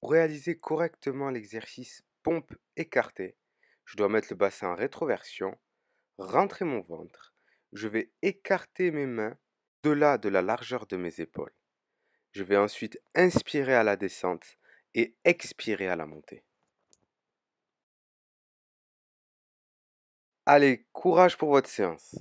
Pour réaliser correctement l'exercice pompe écartée, je dois mettre le bassin en rétroversion, rentrer mon ventre, je vais écarter mes mains de-là de la largeur de mes épaules. Je vais ensuite inspirer à la descente et expirer à la montée. Allez, courage pour votre séance.